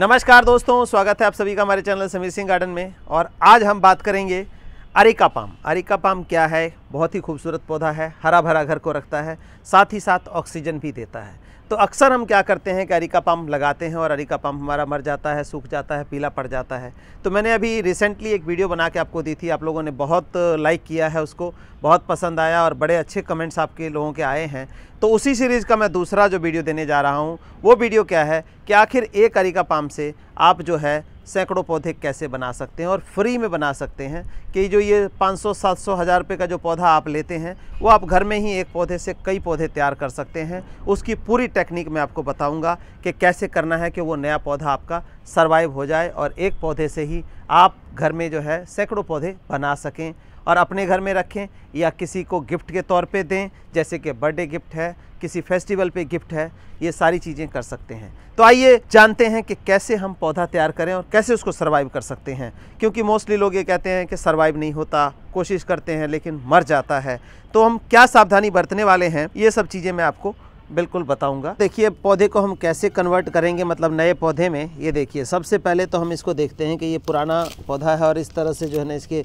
नमस्कार दोस्तों स्वागत है आप सभी का हमारे चैनल समीर सिंह गार्डन में और आज हम बात करेंगे अरिका पाम अरिका पाम क्या है बहुत ही खूबसूरत पौधा है हरा भरा घर को रखता है साथ ही साथ ऑक्सीजन भी देता है तो अक्सर हम क्या करते हैं कि अरिका पम्प लगाते हैं और अरिका पम्प हमारा मर जाता है सूख जाता है पीला पड़ जाता है तो मैंने अभी रिसेंटली एक वीडियो बना के आपको दी थी आप लोगों ने बहुत लाइक किया है उसको बहुत पसंद आया और बड़े अच्छे कमेंट्स आपके लोगों के आए हैं तो उसी सीरीज़ का मैं दूसरा जो वीडियो देने जा रहा हूँ वो वीडियो क्या है कि आखिर एक अरिका पम्प से आप जो है सैकड़ों पौधे कैसे बना सकते हैं और फ्री में बना सकते हैं कि जो ये 500 700 हज़ार रुपये का जो पौधा आप लेते हैं वो आप घर में ही एक पौधे से कई पौधे तैयार कर सकते हैं उसकी पूरी टेक्निक मैं आपको बताऊँगा कि कैसे करना है कि वो नया पौधा आपका सर्वाइव हो जाए और एक पौधे से ही आप घर में जो है सैकड़ों पौधे बना सकें और अपने घर में रखें या किसी को गिफ्ट के तौर पे दें जैसे कि बर्थडे गिफ्ट है किसी फेस्टिवल पे गिफ्ट है ये सारी चीज़ें कर सकते हैं तो आइए जानते हैं कि कैसे हम पौधा तैयार करें और कैसे उसको सर्वाइव कर सकते हैं क्योंकि मोस्टली लोग ये कहते हैं कि सर्वाइव नहीं होता कोशिश करते हैं लेकिन मर जाता है तो हम क्या सावधानी बरतने वाले हैं ये सब चीज़ें मैं आपको बिल्कुल बताऊंगा देखिए पौधे को हम कैसे कन्वर्ट करेंगे मतलब नए पौधे में ये देखिए सबसे पहले तो हम इसको देखते हैं कि ये पुराना पौधा है और इस तरह से जो है ना इसके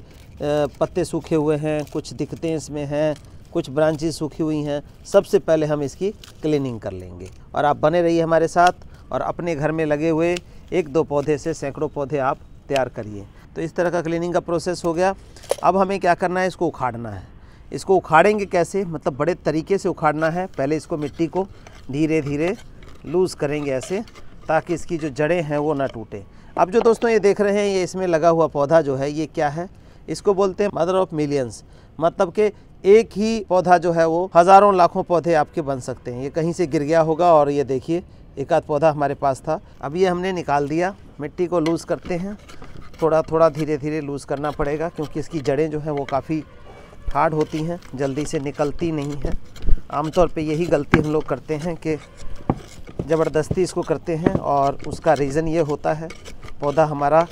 पत्ते सूखे हुए हैं कुछ दिक्कतें इसमें हैं कुछ ब्रांचेज सूखी हुई हैं सबसे पहले हम इसकी क्लीनिंग कर लेंगे और आप बने रहिए हमारे साथ और अपने घर में लगे हुए एक दो पौधे से सैकड़ों पौधे आप तैयार करिए तो इस तरह का क्लीनिंग का प्रोसेस हो गया अब हमें क्या करना है इसको उखाड़ना है इसको उखाड़ेंगे कैसे मतलब बड़े तरीके से उखाड़ना है पहले इसको मिट्टी को धीरे धीरे लूज़ करेंगे ऐसे ताकि इसकी जो जड़ें हैं वो ना टूटे अब जो दोस्तों ये देख रहे हैं ये इसमें लगा हुआ पौधा जो है ये क्या है इसको बोलते हैं मदर ऑफ मिलियंस मतलब कि एक ही पौधा जो है वो हज़ारों लाखों पौधे आपके बन सकते हैं ये कहीं से गिर गया होगा और ये देखिए एक आध पौधा हमारे पास था अब ये हमने निकाल दिया मिट्टी को लूज़ करते हैं थोड़ा थोड़ा धीरे धीरे लूज़ करना पड़ेगा क्योंकि इसकी जड़ें जो हैं वो काफ़ी हार्ड होती हैं जल्दी से निकलती नहीं है आमतौर पे यही गलती हम लोग करते हैं कि ज़बरदस्ती इसको करते हैं और उसका रीज़न ये होता है पौधा हमारा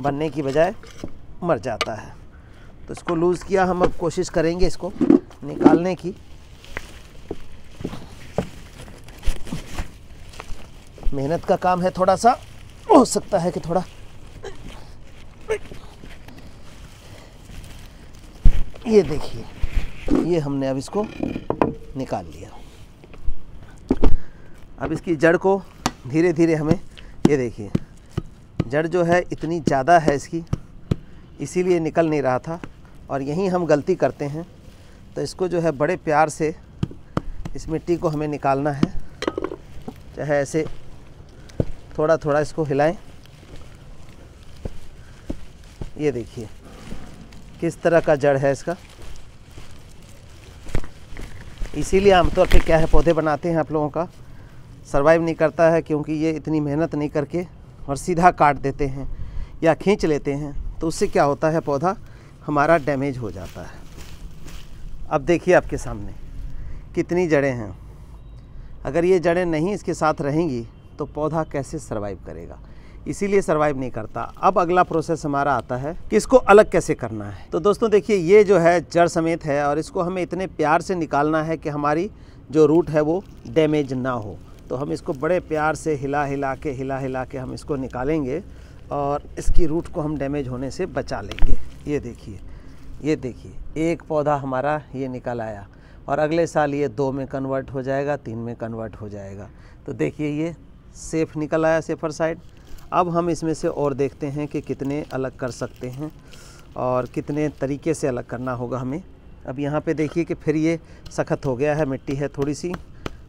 बनने की बजाय मर जाता है तो इसको लूज़ किया हम अब कोशिश करेंगे इसको निकालने की मेहनत का काम है थोड़ा सा हो सकता है कि थोड़ा ये देखिए ये हमने अब इसको निकाल लिया अब इसकी जड़ को धीरे धीरे हमें ये देखिए जड़ जो है इतनी ज़्यादा है इसकी इसीलिए निकल नहीं रहा था और यहीं हम गलती करते हैं तो इसको जो है बड़े प्यार से इस मिट्टी को हमें निकालना है चाहे ऐसे थोड़ा थोड़ा इसको हिलाएं ये देखिए किस तरह का जड़ है इसका इसीलिए आमतौर तो पे क्या है पौधे बनाते हैं आप लोगों का सर्वाइव नहीं करता है क्योंकि ये इतनी मेहनत नहीं करके और सीधा काट देते हैं या खींच लेते हैं तो उससे क्या होता है पौधा हमारा डैमेज हो जाता है अब देखिए आपके सामने कितनी जड़ें हैं अगर ये जड़ें नहीं इसके साथ रहेंगी तो पौधा कैसे सर्वाइव करेगा इसीलिए सर्वाइव नहीं करता अब अगला प्रोसेस हमारा आता है कि इसको अलग कैसे करना है तो दोस्तों देखिए ये जो है जड़ समेत है और इसको हमें इतने प्यार से निकालना है कि हमारी जो रूट है वो डैमेज ना हो तो हम इसको बड़े प्यार से हिला हिला के हिला हिला के हम इसको निकालेंगे और इसकी रूट को हम डैमेज होने से बचा लेंगे ये देखिए ये देखिए एक पौधा हमारा ये निकल आया और अगले साल ये दो में कन्वर्ट हो जाएगा तीन में कन्वर्ट हो जाएगा तो देखिए ये सेफ निकल आया सेफर साइड अब हम इसमें से और देखते हैं कि कितने अलग कर सकते हैं और कितने तरीके से अलग करना होगा हमें अब यहाँ पे देखिए कि फिर ये सख्त हो गया है मिट्टी है थोड़ी सी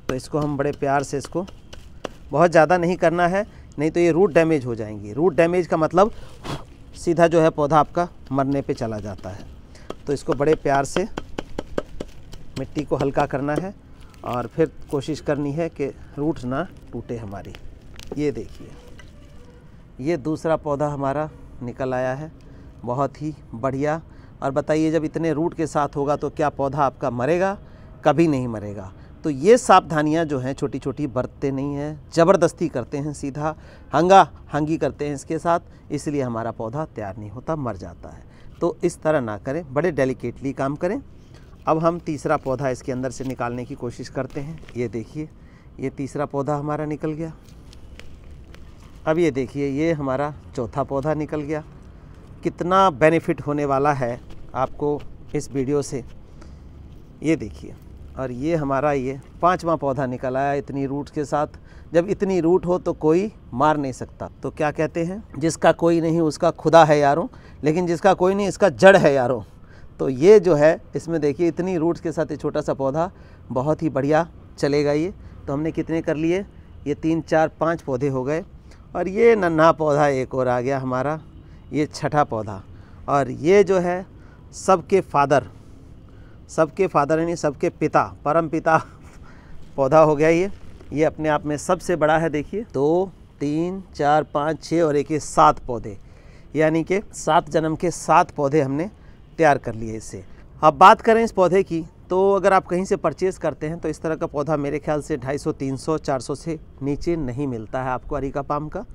तो इसको हम बड़े प्यार से इसको बहुत ज़्यादा नहीं करना है नहीं तो ये रूट डैमेज हो जाएंगी रूट डैमेज का मतलब सीधा जो है पौधा आपका मरने पे चला जाता है तो इसको बड़े प्यार से मिट्टी को हल्का करना है और फिर कोशिश करनी है कि रूट ना टूटे हमारी ये देखिए ये दूसरा पौधा हमारा निकल आया है बहुत ही बढ़िया और बताइए जब इतने रूट के साथ होगा तो क्या पौधा आपका मरेगा कभी नहीं मरेगा तो ये सावधानियाँ जो हैं छोटी छोटी बरतते नहीं हैं ज़बरदस्ती करते हैं सीधा हंगा हंगी करते हैं इसके साथ इसलिए हमारा पौधा तैयार नहीं होता मर जाता है तो इस तरह ना करें बड़े डेलिकेटली काम करें अब हम तीसरा पौधा इसके अंदर से निकालने की कोशिश करते हैं ये देखिए ये तीसरा पौधा हमारा निकल गया अब ये देखिए ये हमारा चौथा पौधा निकल गया कितना बेनिफिट होने वाला है आपको इस वीडियो से ये देखिए और ये हमारा ये पांचवा पौधा निकल आया इतनी रूट के साथ जब इतनी रूट हो तो कोई मार नहीं सकता तो क्या कहते हैं जिसका कोई नहीं उसका खुदा है यारों लेकिन जिसका कोई नहीं इसका जड़ है यारों तो ये जो है इसमें देखिए इतनी रूट्स के साथ ये छोटा सा पौधा बहुत ही बढ़िया चलेगा ये तो हमने कितने कर लिए ये तीन चार पाँच पौधे हो गए और ये नन्हा पौधा एक और आ गया हमारा ये छठा पौधा और ये जो है सबके फादर सबके फादर यानी सबके पिता परम पिता पौधा हो गया ये ये अपने आप में सबसे बड़ा है देखिए दो तीन चार पाँच छः और एक ये सात पौधे यानी कि सात जन्म के सात पौधे हमने तैयार कर लिए इससे अब बात करें इस पौधे की तो अगर आप कहीं से परचेज़ करते हैं तो इस तरह का पौधा मेरे ख्याल से 250, 300, 400 से नीचे नहीं मिलता है आपको अरिका पाम का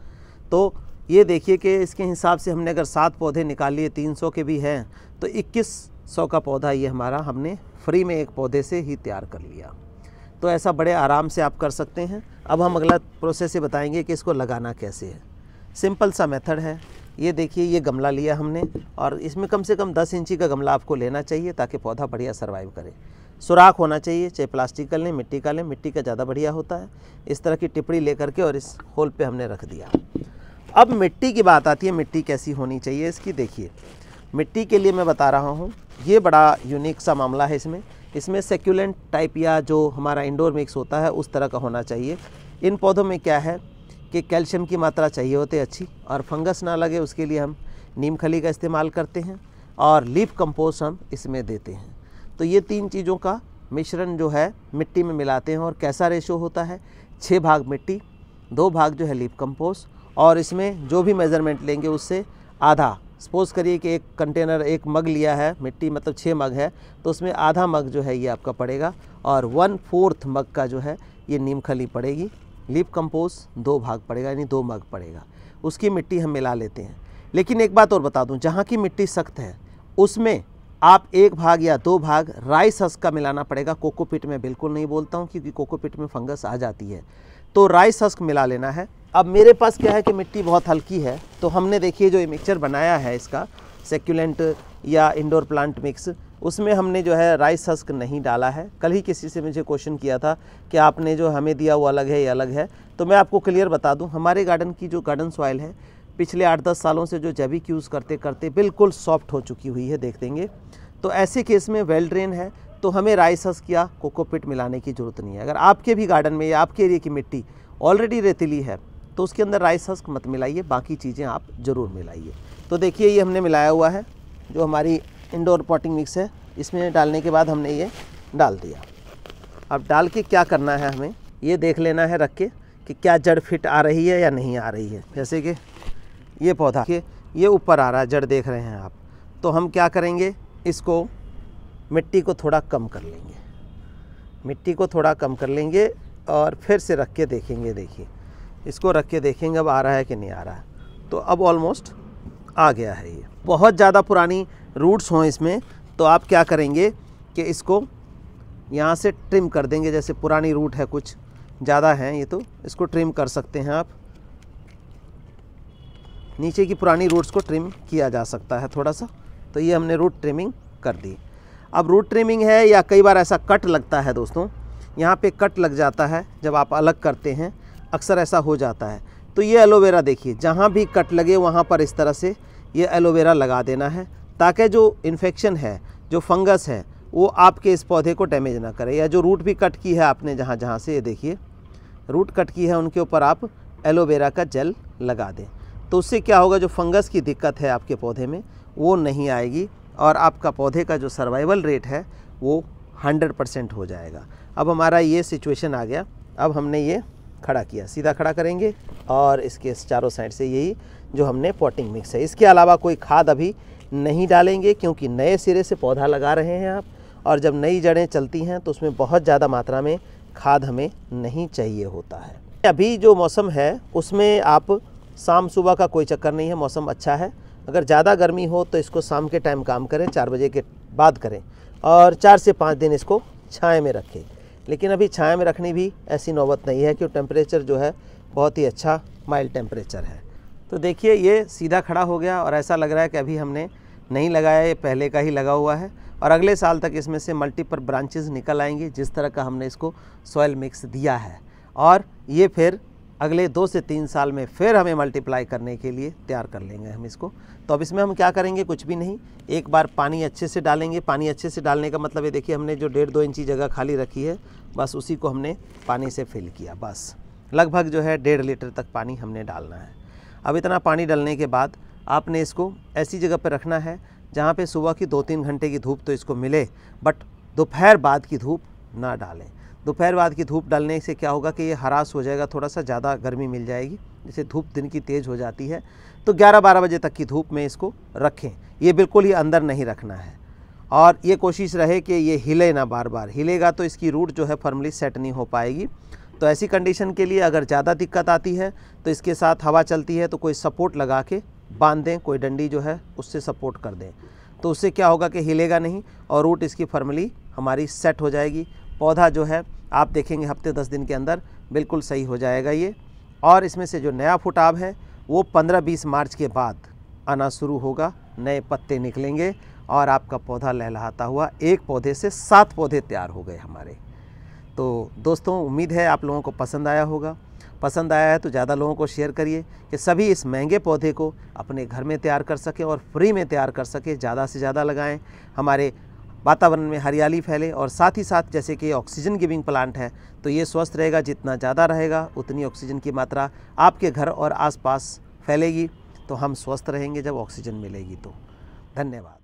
तो ये देखिए कि इसके हिसाब से हमने अगर सात पौधे निकाल लिए 300 के भी हैं तो इक्कीस सौ का पौधा ये हमारा हमने फ्री में एक पौधे से ही तैयार कर लिया तो ऐसा बड़े आराम से आप कर सकते हैं अब हम अगला प्रोसेस ये बताएंगे कि इसको लगाना कैसे है सिंपल सा मेथड है ये देखिए ये गमला लिया हमने और इसमें कम से कम दस इंची का गमला आपको लेना चाहिए ताकि पौधा बढ़िया सर्वाइव करे सुराख होना चाहिए चाहे प्लास्टिक का लें मिट्टी का लें मिट्टी का ज़्यादा बढ़िया होता है इस तरह की टिप्पणी ले करके और इस होल पे हमने रख दिया अब मिट्टी की बात आती है मिट्टी कैसी होनी चाहिए इसकी देखिए मिट्टी के लिए मैं बता रहा हूँ ये बड़ा यूनिक सा मामला है इसमें इसमें सेक्यूलेंट टाइप या जो हमारा इंडोर मिक्स होता है उस तरह का होना चाहिए इन पौधों में क्या है कि कैल्शियम की मात्रा चाहिए होती अच्छी और फंगस ना लगे उसके लिए हम नीम खली का इस्तेमाल करते हैं और लीफ कंपोस्ट हम इसमें देते हैं तो ये तीन चीज़ों का मिश्रण जो है मिट्टी में मिलाते हैं और कैसा रेशो होता है छः भाग मिट्टी दो भाग जो है लीफ कंपोस्ट और इसमें जो भी मेज़रमेंट लेंगे उससे आधा सपोज़ करिए कि एक कंटेनर एक मग लिया है मिट्टी मतलब छः मग है तो उसमें आधा मग जो है ये आपका पड़ेगा और वन फोर्थ मग का जो है ये नीम खली पड़ेगी लीप कंपोज दो भाग पड़ेगा यानी दो मग पड़ेगा उसकी मिट्टी हम मिला लेते हैं लेकिन एक बात और बता दूं जहाँ की मिट्टी सख्त है उसमें आप एक भाग या दो भाग राइस हस्क का मिलाना पड़ेगा कोकोपिट में बिल्कुल नहीं बोलता हूँ क्योंकि कोकोपिट में फंगस आ जाती है तो राइस हस्क मिला लेना है अब मेरे पास क्या है कि मिट्टी बहुत हल्की है तो हमने देखिए जो ये मिक्सचर बनाया है इसका सेक्यूलेंट या इंडोर प्लांट मिक्स उसमें हमने जो है राइस हस्क नहीं डाला है कल ही किसी से मुझे क्वेश्चन किया था कि आपने जो हमें दिया वो अलग है या अलग है तो मैं आपको क्लियर बता दूं हमारे गार्डन की जो गार्डन सॉइल है पिछले आठ दस सालों से जो जैविक यूज़ करते करते बिल्कुल सॉफ्ट हो चुकी हुई है देख देंगे तो ऐसे केस में वेल ड्रेन है तो हमें राइस हस्क या कोकोपिट मिलाने की ज़रूरत नहीं है अगर आपके भी गार्डन में या आपके एरिए की मिट्टी ऑलरेडी रेतीली है तो उसके अंदर राइस हस्क मत मिलाइए बाकी चीज़ें आप ज़रूर मिलाइए तो देखिए ये हमने मिलाया हुआ है जो हमारी इंडोर पॉटिंग मिक्स है इसमें डालने के बाद हमने ये डाल दिया अब डाल के क्या करना है हमें ये देख लेना है रख के कि क्या जड़ फिट आ रही है या नहीं आ रही है जैसे कि ये पौधा के ये ऊपर आ रहा है जड़ देख रहे हैं आप तो हम क्या करेंगे इसको मिट्टी को थोड़ा कम कर लेंगे मिट्टी को थोड़ा कम कर लेंगे और फिर से रख के देखेंगे देखिए इसको रख के देखेंगे अब आ रहा है कि नहीं आ रहा है तो अब ऑलमोस्ट आ गया है ये बहुत ज़्यादा पुरानी रूट्स हों इसमें तो आप क्या करेंगे कि इसको यहाँ से ट्रिम कर देंगे जैसे पुरानी रूट है कुछ ज़्यादा है ये तो इसको ट्रिम कर सकते हैं आप नीचे की पुरानी रूट्स को ट्रिम किया जा सकता है थोड़ा सा तो ये हमने रूट ट्रिमिंग कर दी अब रूट ट्रिमिंग है या कई बार ऐसा कट लगता है दोस्तों यहाँ पे कट लग जाता है जब आप अलग करते हैं अक्सर ऐसा हो जाता है तो ये एलोवेरा देखिए जहाँ भी कट लगे वहाँ पर इस तरह से ये एलोवेरा लगा देना है ताकि जो इन्फेक्शन है जो फंगस है वो आपके इस पौधे को डैमेज ना करे या जो रूट भी कट की है आपने जहाँ जहाँ से ये देखिए रूट कट की है उनके ऊपर आप एलोवेरा का जेल लगा दें तो उससे क्या होगा जो फंगस की दिक्कत है आपके पौधे में वो नहीं आएगी और आपका पौधे का जो सर्वाइवल रेट है वो हंड्रेड परसेंट हो जाएगा अब हमारा ये सिचुएशन आ गया अब हमने ये खड़ा किया सीधा खड़ा करेंगे और इसके चारों साइड से यही जो हमने पॉटिंग मिक्स है इसके अलावा कोई खाद अभी नहीं डालेंगे क्योंकि नए सिरे से पौधा लगा रहे हैं आप और जब नई जड़ें चलती हैं तो उसमें बहुत ज़्यादा मात्रा में खाद हमें नहीं चाहिए होता है अभी जो मौसम है उसमें आप शाम सुबह का कोई चक्कर नहीं है मौसम अच्छा है अगर ज़्यादा गर्मी हो तो इसको शाम के टाइम काम करें चार बजे के बाद करें और चार से पाँच दिन इसको छाए में रखें लेकिन अभी छाया में रखनी भी ऐसी नौबत नहीं है कि टेम्परेचर जो है बहुत ही अच्छा माइल्ड टेम्परेचर है तो देखिए ये सीधा खड़ा हो गया और ऐसा लग रहा है कि अभी हमने नहीं लगाया ये पहले का ही लगा हुआ है और अगले साल तक इसमें से मल्टीपल ब्रांचेस निकल आएंगे जिस तरह का हमने इसको सॉयल मिक्स दिया है और ये फिर अगले दो से तीन साल में फिर हमें मल्टीप्लाई करने के लिए तैयार कर लेंगे हम इसको तो अब इसमें हम क्या करेंगे कुछ भी नहीं एक बार पानी अच्छे से डालेंगे पानी अच्छे से डालने का मतलब ये देखिए हमने जो डेढ़ दो इंची जगह खाली रखी है बस उसी को हमने पानी से फिल किया बस लगभग जो है डेढ़ लीटर तक पानी हमने डालना है अब इतना पानी डालने के बाद आपने इसको ऐसी जगह पर रखना है जहाँ पर सुबह की दो तीन घंटे की धूप तो इसको मिले बट दोपहर बाद की धूप ना डालें दोपहर बाद की धूप डालने से क्या होगा कि ये हरास हो जाएगा थोड़ा सा ज़्यादा गर्मी मिल जाएगी जैसे धूप दिन की तेज़ हो जाती है तो 11-12 बजे तक की धूप में इसको रखें ये बिल्कुल ही अंदर नहीं रखना है और ये कोशिश रहे कि ये हिले ना बार बार हिलेगा तो इसकी रूट जो है फर्मली सेट नहीं हो पाएगी तो ऐसी कंडीशन के लिए अगर ज़्यादा दिक्कत आती है तो इसके साथ हवा चलती है तो कोई सपोर्ट लगा के बांध दें कोई डंडी जो है उससे सपोर्ट कर दें तो उससे क्या होगा कि हिलेगा नहीं और रूट इसकी फर्मली हमारी सेट हो जाएगी पौधा जो है आप देखेंगे हफ्ते दस दिन के अंदर बिल्कुल सही हो जाएगा ये और इसमें से जो नया फुटाव है वो पंद्रह बीस मार्च के बाद आना शुरू होगा नए पत्ते निकलेंगे और आपका पौधा लहलाता हुआ एक पौधे से सात पौधे तैयार हो गए हमारे तो दोस्तों उम्मीद है आप लोगों को पसंद आया होगा पसंद आया है तो ज़्यादा लोगों को शेयर करिए कि सभी इस महंगे पौधे को अपने घर में तैयार कर सकें और फ्री में तैयार कर सकें ज़्यादा से ज़्यादा लगाएं हमारे वातावरण में हरियाली फैले और साथ ही साथ जैसे कि ऑक्सीजन गिविंग प्लांट है तो ये स्वस्थ रहेगा जितना ज़्यादा रहेगा उतनी ऑक्सीजन की मात्रा आपके घर और आसपास फैलेगी तो हम स्वस्थ रहेंगे जब ऑक्सीजन मिलेगी तो धन्यवाद